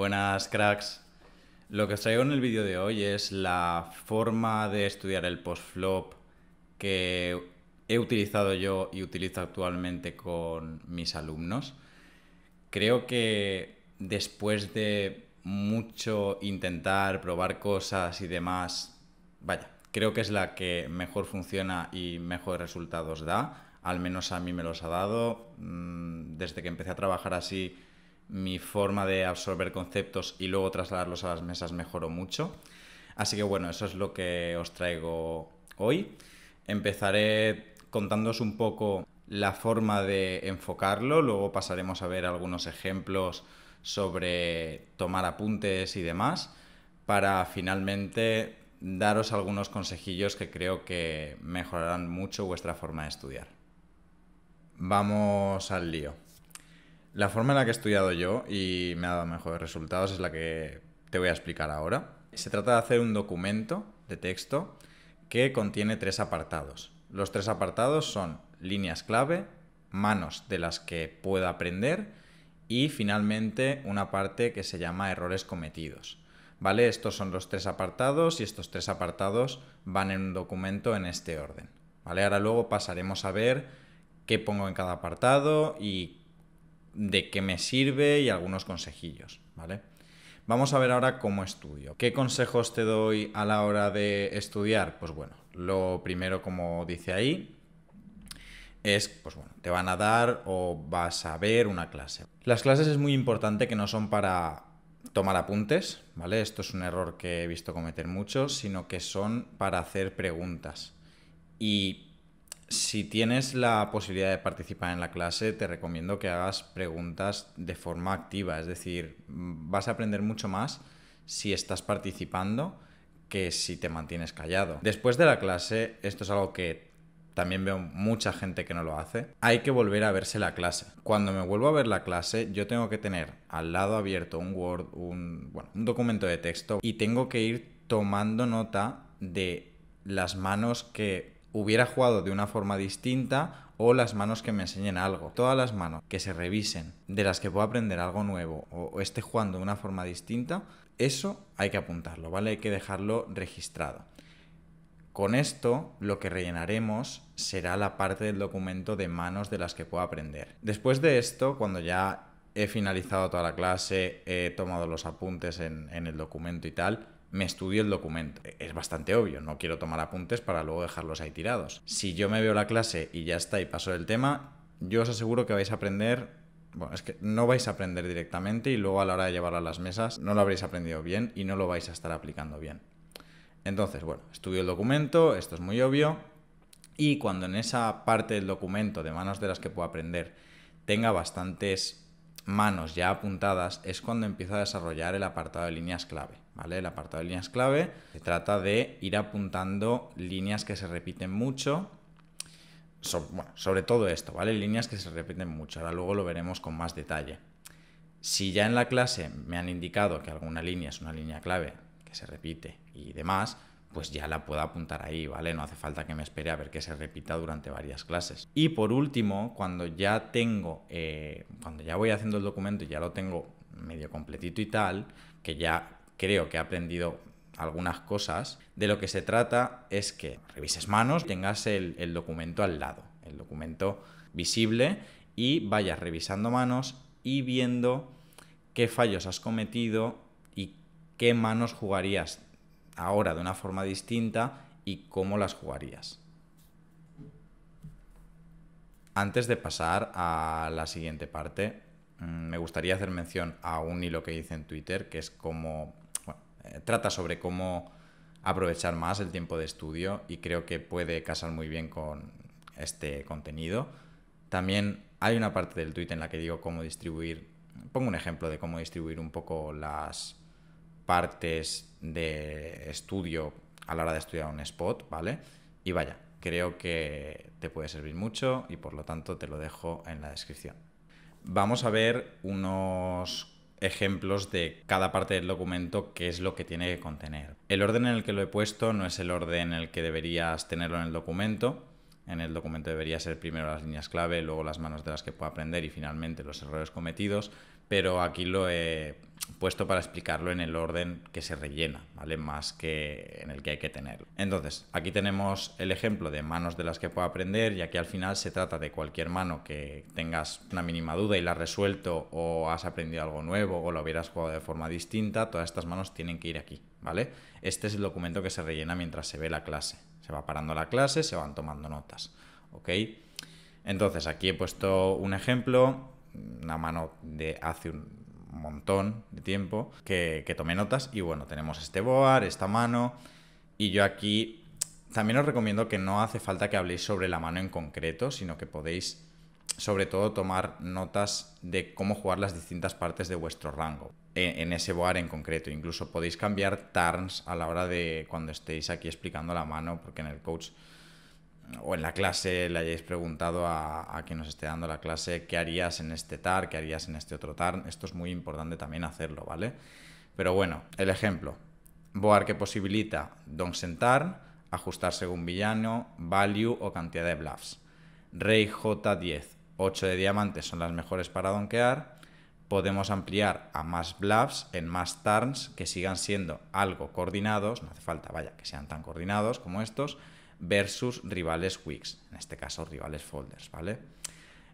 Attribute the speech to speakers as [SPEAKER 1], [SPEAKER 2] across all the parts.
[SPEAKER 1] Buenas cracks. Lo que os traigo en el vídeo de hoy es la forma de estudiar el post-flop que he utilizado yo y utilizo actualmente con mis alumnos. Creo que después de mucho intentar, probar cosas y demás, vaya, creo que es la que mejor funciona y mejores resultados da. Al menos a mí me los ha dado. Mm, desde que empecé a trabajar así mi forma de absorber conceptos y luego trasladarlos a las mesas mejoró mucho. Así que bueno, eso es lo que os traigo hoy. Empezaré contándoos un poco la forma de enfocarlo, luego pasaremos a ver algunos ejemplos sobre tomar apuntes y demás, para finalmente daros algunos consejillos que creo que mejorarán mucho vuestra forma de estudiar. Vamos al lío. La forma en la que he estudiado yo y me ha dado mejores resultados es la que te voy a explicar ahora. Se trata de hacer un documento de texto que contiene tres apartados. Los tres apartados son líneas clave, manos de las que pueda aprender y finalmente una parte que se llama errores cometidos. ¿Vale? Estos son los tres apartados y estos tres apartados van en un documento en este orden. ¿Vale? Ahora luego pasaremos a ver qué pongo en cada apartado y de qué me sirve y algunos consejillos, ¿vale? Vamos a ver ahora cómo estudio. ¿Qué consejos te doy a la hora de estudiar? Pues bueno, lo primero, como dice ahí, es, pues bueno, te van a dar o vas a ver una clase. Las clases es muy importante que no son para tomar apuntes, ¿vale? Esto es un error que he visto cometer muchos, sino que son para hacer preguntas. Y si tienes la posibilidad de participar en la clase, te recomiendo que hagas preguntas de forma activa, es decir, vas a aprender mucho más si estás participando que si te mantienes callado. Después de la clase, esto es algo que también veo mucha gente que no lo hace, hay que volver a verse la clase. Cuando me vuelvo a ver la clase, yo tengo que tener al lado abierto un Word, un, documento de texto y tengo que ir tomando nota de las manos que hubiera jugado de una forma distinta o las manos que me enseñen algo. Todas las manos que se revisen, de las que puedo aprender algo nuevo o, esté jugando de una forma distinta, eso hay que apuntarlo, ¿vale? Hay que dejarlo registrado. Con esto lo que rellenaremos será la parte del documento de manos de las que puedo aprender. Después de esto, cuando ya he finalizado toda la clase, he tomado los apuntes en, en el documento y tal, me estudio el documento. Es bastante obvio, no quiero tomar apuntes para luego dejarlos ahí tirados. Si yo me veo la clase y ya está y paso el tema, yo os aseguro que vais a aprender bueno, es que no vais a aprender directamente y luego a la hora de llevarlo a las mesas no lo habréis aprendido bien y no lo vais a estar aplicando bien. Entonces, bueno, estudio el documento, esto es muy obvio, y cuando en esa parte del documento, de manos de las que puedo aprender, tenga bastantes manos ya apuntadas, es cuando empiezo a desarrollar el apartado de líneas clave. ¿vale? El apartado de líneas clave se trata de ir apuntando líneas que se repiten mucho, sobre, todo esto, ¿vale? Líneas que se repiten mucho, ahora luego lo veremos con más detalle. Si ya en la clase me han indicado que alguna línea es una línea clave que se repite y demás, pues ya la puedo apuntar ahí, ¿vale? No hace falta que me espere a ver que se repita durante varias clases. Y por último, cuando ya tengo, eh, cuando ya voy haciendo el documento y ya lo tengo medio completito y tal, que ya creo que he aprendido algunas cosas. De lo que se trata es que revises manos, tengas el, documento al lado, el documento visible y vayas revisando manos y viendo qué fallos has cometido y qué manos jugarías ahora de una forma distinta y cómo las jugarías. Antes de pasar a la siguiente parte, mm, me gustaría hacer mención a un hilo que hice en Twitter, que es como eh, trata sobre cómo aprovechar más el tiempo de estudio y creo que puede casar muy bien con este contenido. También hay una parte del tuit en la que digo cómo distribuir, pongo un ejemplo de cómo distribuir un poco las partes de estudio a la hora de estudiar un spot, ¿vale? Y vaya, creo que te puede servir mucho y por lo tanto te lo dejo en la descripción. Vamos a ver unos ejemplos de cada parte del documento que es lo que tiene que contener. El orden en el que lo he puesto no es el orden en el que deberías tenerlo en el documento, en el documento debería ser primero las líneas clave, luego las manos de las que puedo aprender y finalmente los errores cometidos, pero aquí lo he puesto para explicarlo en el orden que se rellena, Más que en el que hay que tenerlo. Entonces, aquí tenemos el ejemplo de manos de las que puedo aprender y aquí al final se trata de cualquier mano que tengas una mínima duda y la has resuelto o has aprendido algo nuevo o lo hubieras jugado de forma distinta, todas estas manos tienen que ir aquí. ¿vale? Este es el documento que se rellena mientras se ve la clase. Se va parando la clase, se van tomando notas, ¿ok? Entonces, aquí he puesto un ejemplo, una mano de hace un montón de tiempo que, que tomé notas y bueno, tenemos este board, esta mano y yo aquí también os recomiendo que no hace falta que habléis sobre la mano en concreto, sino que podéis sobre todo tomar notas de cómo jugar las distintas partes de vuestro rango, en, ese boar en concreto. Incluso podéis cambiar turns a la hora de cuando estéis aquí explicando la mano, porque en el coach eh, o en la clase le hayáis preguntado a, a quien nos esté dando la clase qué harías en este tar, qué harías en este otro tar. Esto es muy importante también hacerlo, ¿vale? Pero bueno, el ejemplo. Boar que posibilita don sentar, ajustar según villano, value o cantidad de bluffs. Rey J10 8 de diamantes son las mejores para donkear, podemos ampliar a más bluffs en más turns que sigan siendo algo coordinados, no hace falta, vaya, que sean tan coordinados como estos, versus rivales wicks, en este caso rivales folders, ¿vale?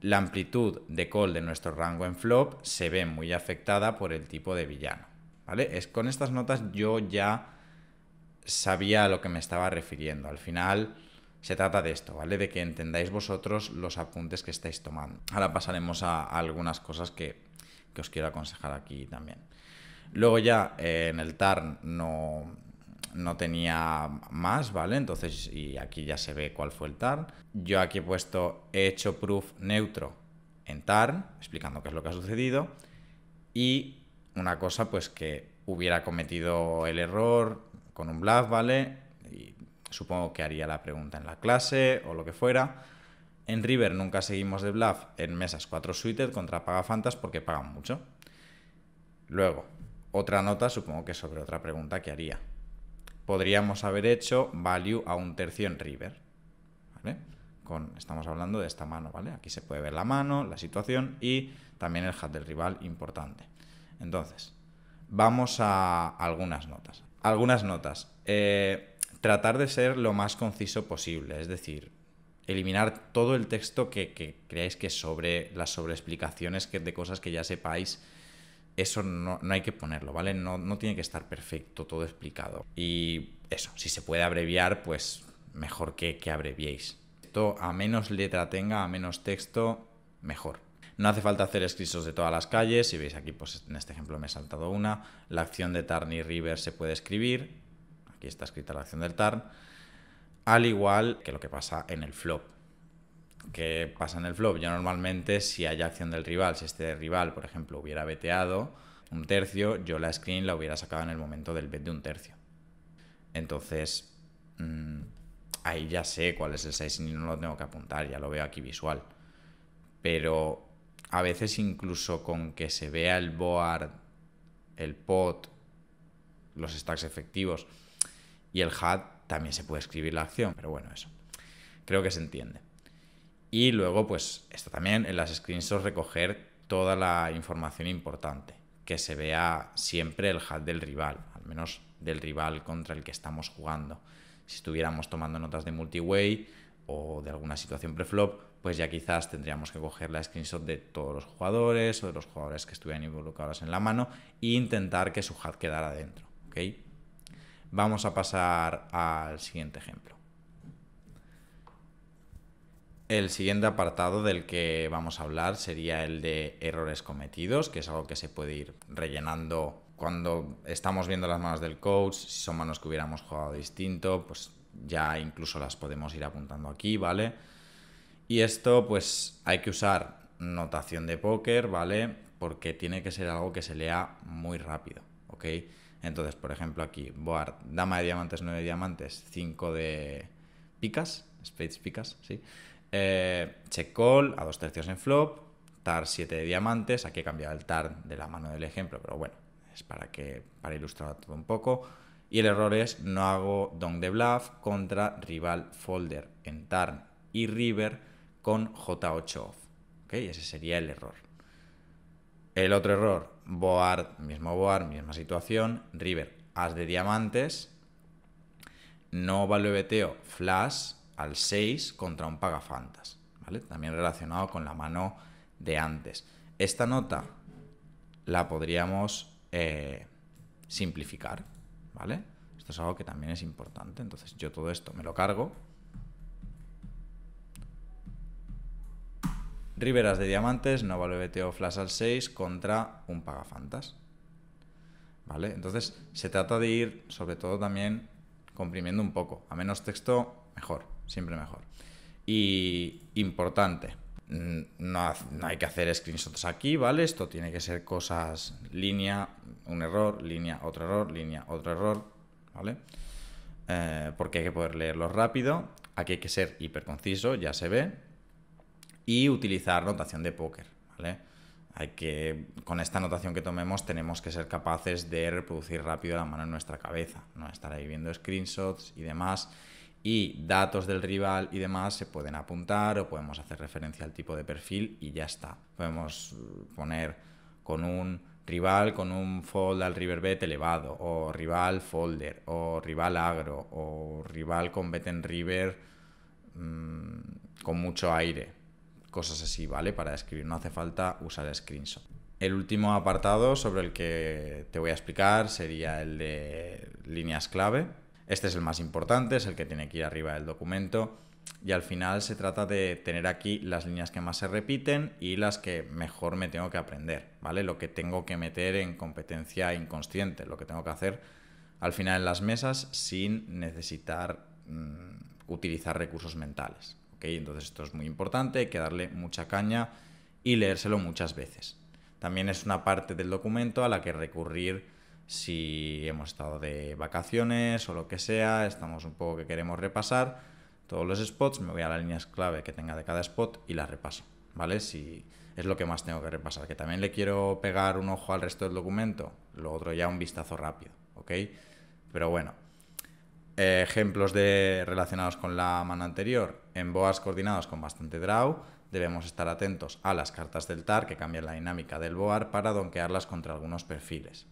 [SPEAKER 1] La amplitud de call de nuestro rango en flop se ve muy afectada por el tipo de villano, ¿vale? Es, con estas notas yo ya sabía a lo que me estaba refiriendo. Al final se trata de esto, ¿vale? De que entendáis vosotros los apuntes que estáis tomando. Ahora pasaremos a, algunas cosas que, os quiero aconsejar aquí también. Luego ya eh, en el TARN no, no tenía más, ¿vale? Entonces, y aquí ya se ve cuál fue el TARN. Yo aquí he puesto, he hecho proof neutro en TARN, explicando qué es lo que ha sucedido. Y una cosa, pues que hubiera cometido el error con un bluff. ¿vale? Supongo que haría la pregunta en la clase o lo que fuera. En River nunca seguimos de bluff en mesas 4 suited contra pagafantas porque pagan mucho. Luego, otra nota supongo que sobre otra pregunta que haría. Podríamos haber hecho value a un tercio en River. Con, estamos hablando de esta mano, ¿vale? Aquí se puede ver la mano, la situación y también el hat del rival importante. Entonces, vamos a algunas notas. Algunas notas. Eh, tratar de ser lo más conciso posible, es decir, eliminar todo el texto que, creáis que sobre las sobreexplicaciones que, de cosas que ya sepáis, eso no, hay que ponerlo, ¿vale? No, tiene que estar perfecto, todo explicado. Y eso, si se puede abreviar, pues mejor que, abreviéis. Esto, a menos letra tenga, a menos texto, mejor. No hace falta hacer escritos de todas las calles, si veis aquí, pues en este ejemplo me he saltado una. La acción de tarney River se puede escribir, Aquí está escrita la acción del turn, al igual que lo que pasa en el flop. ¿Qué pasa en el flop? Yo normalmente, si hay acción del rival, si este rival, por ejemplo, hubiera beteado un tercio, yo la screen la hubiera sacado en el momento del bet de un tercio. Entonces, mm, ahí ya sé cuál es el 6 y no lo tengo que apuntar, ya lo veo aquí visual. Pero a veces incluso con que se vea el board, el pot, los stacks efectivos, y el hat también se puede escribir la acción, pero bueno, eso. Creo que se entiende. Y luego, pues, está también en las screenshots recoger toda la información importante, que se vea siempre el hat del rival, al menos del rival contra el que estamos jugando. Si estuviéramos tomando notas de multiway o de alguna situación preflop, pues ya quizás tendríamos que coger la screenshot de todos los jugadores o de los jugadores que estuvieran involucrados en la mano e intentar que su hat quedara dentro. Vamos a pasar al siguiente ejemplo. El siguiente apartado del que vamos a hablar sería el de errores cometidos, que es algo que se puede ir rellenando cuando estamos viendo las manos del coach, si son manos que hubiéramos jugado distinto, pues ya incluso las podemos ir apuntando aquí, ¿vale? Y esto pues hay que usar notación de póker, ¿vale? Porque tiene que ser algo que se lea muy rápido, ¿ok? Entonces, por ejemplo, aquí, Board, dama de diamantes, nueve de diamantes, 5 de picas, spades picas, sí. Eh, check call a dos tercios en flop, tar 7 de diamantes, aquí he cambiado el tar de la mano del ejemplo, pero bueno, es para, que, para ilustrar todo un poco. Y el error es no hago don de bluff contra rival folder en tar y river con J8 off. Ese sería el error. El otro error, Boar, mismo Boar, misma situación, River, As de diamantes, no vale beteo flash al 6 contra un pagafantas, ¿vale? También relacionado con la mano de antes. Esta nota la podríamos eh, simplificar, ¿vale? Esto es algo que también es importante, entonces yo todo esto me lo cargo Riveras de diamantes, no vale BTO Flash al 6 contra un Pagafantas. ¿Vale? Entonces se trata de ir, sobre todo también, comprimiendo un poco. A menos texto, mejor, siempre mejor. Y importante, no, hay que hacer screenshots aquí, ¿vale? Esto tiene que ser cosas línea, un error, línea, otro error, línea, otro error, ¿vale? Eh, porque hay que poder leerlo rápido. Aquí hay que ser hiperconciso, ya se ve, y utilizar notación de póker, ¿vale? Hay que, con esta notación que tomemos tenemos que ser capaces de reproducir rápido la mano en nuestra cabeza, no estar ahí viendo screenshots y demás y datos del rival y demás se pueden apuntar o podemos hacer referencia al tipo de perfil y ya está. Podemos poner con un rival con un fold al river riverbet elevado o rival folder o rival agro o rival con bet en river mm, con mucho aire cosas así, ¿vale? Para escribir, no hace falta usar screenshot. El último apartado sobre el que te voy a explicar sería el de líneas clave. Este es el más importante, es el que tiene que ir arriba del documento. Y al final se trata de tener aquí las líneas que más se repiten y las que mejor me tengo que aprender, ¿vale? Lo que tengo que meter en competencia inconsciente, lo que tengo que hacer al final en las mesas sin necesitar mm, utilizar recursos mentales. Entonces esto es muy importante, hay que darle mucha caña y leérselo muchas veces. También es una parte del documento a la que recurrir si hemos estado de vacaciones o lo que sea, estamos un poco que queremos repasar todos los spots, me voy a las líneas clave que tenga de cada spot y las repaso, ¿vale? Si es lo que más tengo que repasar, que también le quiero pegar un ojo al resto del documento, lo otro ya un vistazo rápido, ¿ok? Pero bueno, eh, ejemplos de relacionados con la mano anterior, en boas coordinados con bastante draw, debemos estar atentos a las cartas del TAR que cambian la dinámica del boar para donkearlas contra algunos perfiles.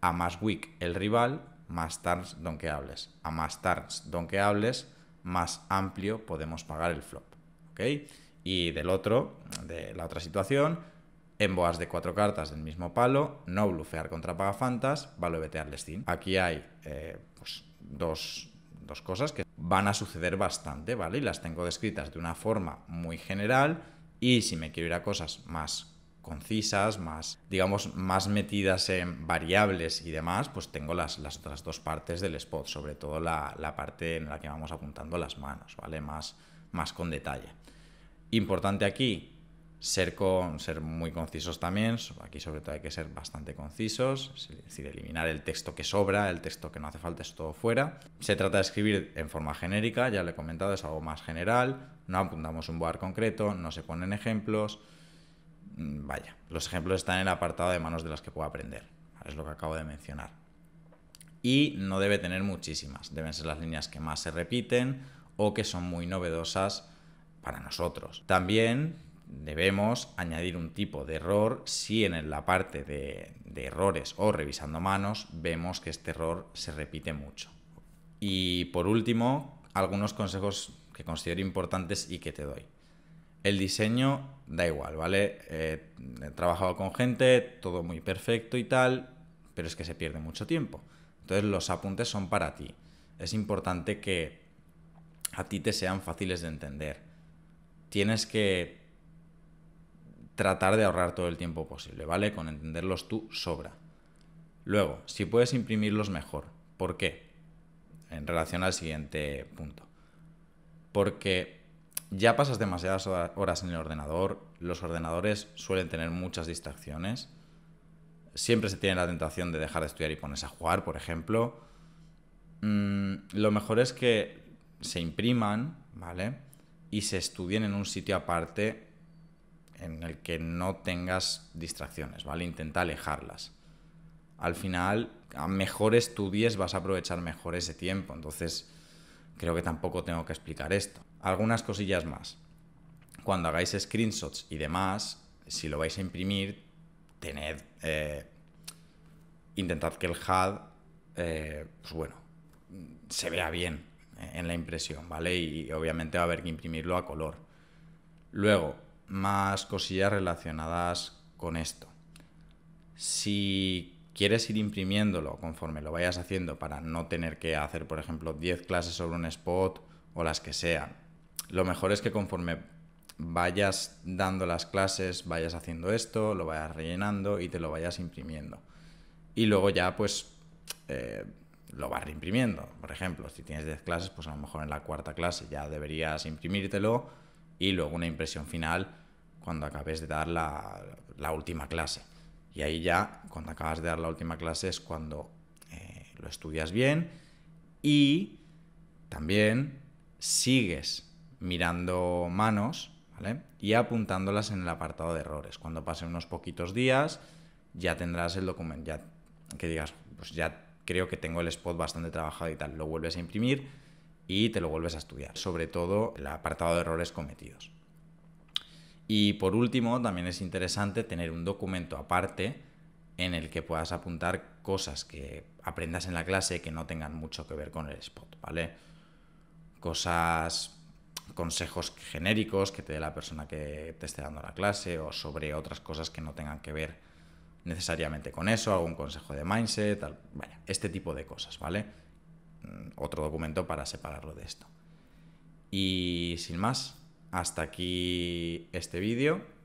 [SPEAKER 1] A más weak el rival, más turns donkeables. A más turns donkeables, más amplio podemos pagar el flop. Y del otro, de la otra situación, en boas de cuatro cartas del mismo palo, no blufear contra pagafantas, el steam Aquí hay eh, pues, dos, dos cosas que van a suceder bastante, ¿vale? Y las tengo descritas de una forma muy general y si me quiero ir a cosas más concisas, más, digamos, más metidas en variables y demás, pues tengo las, las otras dos partes del spot, sobre todo la, la, parte en la que vamos apuntando las manos, ¿vale? Más, más con detalle. Importante aquí, ser, con, ser muy concisos también, aquí sobre todo hay que ser bastante concisos, es decir, eliminar el texto que sobra, el texto que no hace falta, es todo fuera. Se trata de escribir en forma genérica, ya lo he comentado, es algo más general, no apuntamos un boar concreto, no se ponen ejemplos. Mm, vaya, los ejemplos están en el apartado de manos de las que puedo aprender, es lo que acabo de mencionar. Y no debe tener muchísimas, deben ser las líneas que más se repiten o que son muy novedosas para nosotros. También debemos añadir un tipo de error si en la parte de, errores o revisando manos vemos que este error se repite mucho. Y por último, algunos consejos que considero importantes y que te doy. El diseño da igual, ¿vale? Eh, he trabajado con gente, todo muy perfecto y tal, pero es que se pierde mucho tiempo. Entonces los apuntes son para ti. Es importante que a ti te sean fáciles de entender. Tienes que tratar de ahorrar todo el tiempo posible, ¿vale? Con entenderlos tú sobra. Luego, si puedes imprimirlos mejor, ¿por qué? En relación al siguiente punto. Porque ya pasas demasiadas horas en el ordenador, los ordenadores suelen tener muchas distracciones, siempre se tiene la tentación de dejar de estudiar y ponerse a jugar, por ejemplo. Mm, lo mejor es que se impriman, ¿vale? Y se estudien en un sitio aparte en el que no tengas distracciones, ¿vale? Intenta alejarlas. Al final, a mejor estudies vas a aprovechar mejor ese tiempo, entonces creo que tampoco tengo que explicar esto. Algunas cosillas más. Cuando hagáis screenshots y demás, si lo vais a imprimir, tened... Eh, intentad que el HUD, eh, pues bueno, se vea bien eh, en la impresión, ¿vale? Y obviamente va a haber que imprimirlo a color. Luego, más cosillas relacionadas con esto. Si quieres ir imprimiéndolo conforme lo vayas haciendo para no tener que hacer, por ejemplo, 10 clases sobre un spot o las que sean, lo mejor es que conforme vayas dando las clases, vayas haciendo esto, lo vayas rellenando y te lo vayas imprimiendo. Y luego ya pues eh, lo vas reimprimiendo. Por ejemplo, si tienes 10 clases, pues a lo mejor en la cuarta clase ya deberías imprimírtelo y luego una impresión final cuando acabes de dar la, última clase. Y ahí ya, cuando acabas de dar la última clase, es cuando eh, lo estudias bien y también sigues mirando manos y apuntándolas en el apartado de errores. Cuando pasen unos poquitos días, ya tendrás el documento, ya que digas, pues ya creo que tengo el spot bastante trabajado y tal, lo vuelves a imprimir y te lo vuelves a estudiar, sobre todo el apartado de errores cometidos. Y por último, también es interesante tener un documento aparte en el que puedas apuntar cosas que aprendas en la clase que no tengan mucho que ver con el spot, ¿vale? Cosas, consejos genéricos que te dé la persona que te esté dando la clase o sobre otras cosas que no tengan que ver necesariamente con eso, algún consejo de mindset, este tipo de cosas, ¿vale? Mm, otro documento para separarlo de esto. Y sin más, hasta aquí este vídeo.